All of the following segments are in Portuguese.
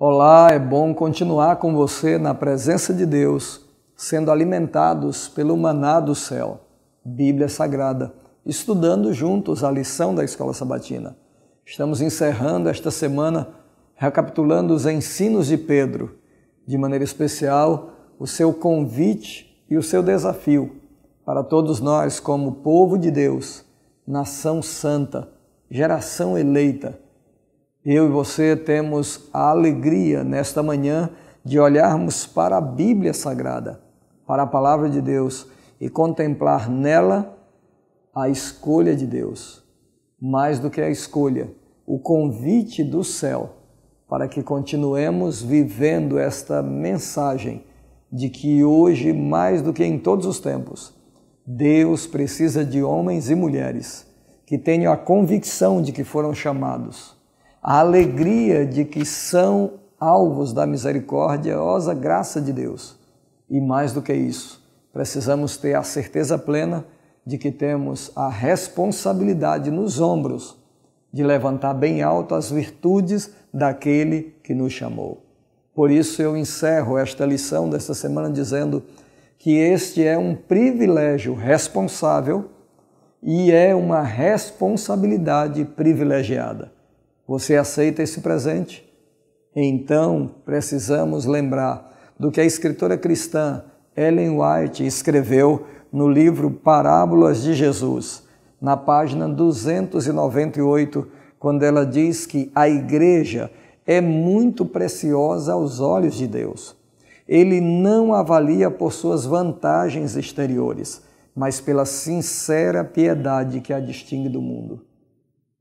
Olá, é bom continuar com você na presença de Deus, sendo alimentados pelo maná do céu, Bíblia Sagrada, estudando juntos a lição da Escola Sabatina. Estamos encerrando esta semana recapitulando os ensinos de Pedro, de maneira especial o seu convite e o seu desafio para todos nós, como povo de Deus, nação santa, geração eleita eu e você temos a alegria nesta manhã de olharmos para a Bíblia Sagrada, para a Palavra de Deus e contemplar nela a escolha de Deus, mais do que a escolha, o convite do céu para que continuemos vivendo esta mensagem de que hoje, mais do que em todos os tempos, Deus precisa de homens e mulheres que tenham a convicção de que foram chamados a alegria de que são alvos da misericordiosa graça de Deus. E mais do que isso, precisamos ter a certeza plena de que temos a responsabilidade nos ombros de levantar bem alto as virtudes daquele que nos chamou. Por isso eu encerro esta lição desta semana dizendo que este é um privilégio responsável e é uma responsabilidade privilegiada. Você aceita esse presente? Então, precisamos lembrar do que a escritora cristã Ellen White escreveu no livro Parábolas de Jesus, na página 298, quando ela diz que a igreja é muito preciosa aos olhos de Deus. Ele não avalia por suas vantagens exteriores, mas pela sincera piedade que a distingue do mundo.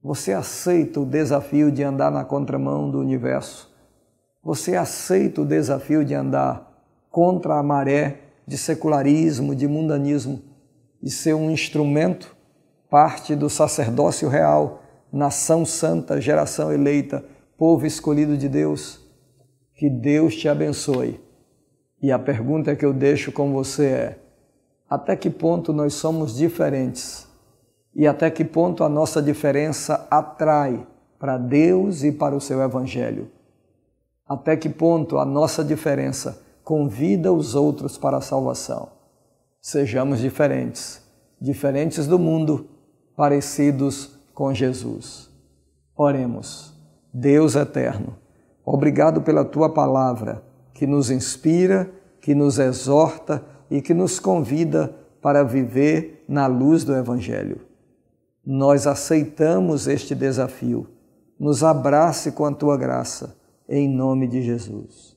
Você aceita o desafio de andar na contramão do universo. Você aceita o desafio de andar contra a maré de secularismo, de mundanismo e ser um instrumento, parte do sacerdócio real, nação santa, geração eleita, povo escolhido de Deus. Que Deus te abençoe. E a pergunta que eu deixo com você é: até que ponto nós somos diferentes? e até que ponto a nossa diferença atrai para Deus e para o seu Evangelho. Até que ponto a nossa diferença convida os outros para a salvação. Sejamos diferentes, diferentes do mundo, parecidos com Jesus. Oremos. Deus eterno, obrigado pela tua palavra que nos inspira, que nos exorta e que nos convida para viver na luz do Evangelho nós aceitamos este desafio. Nos abrace com a tua graça, em nome de Jesus.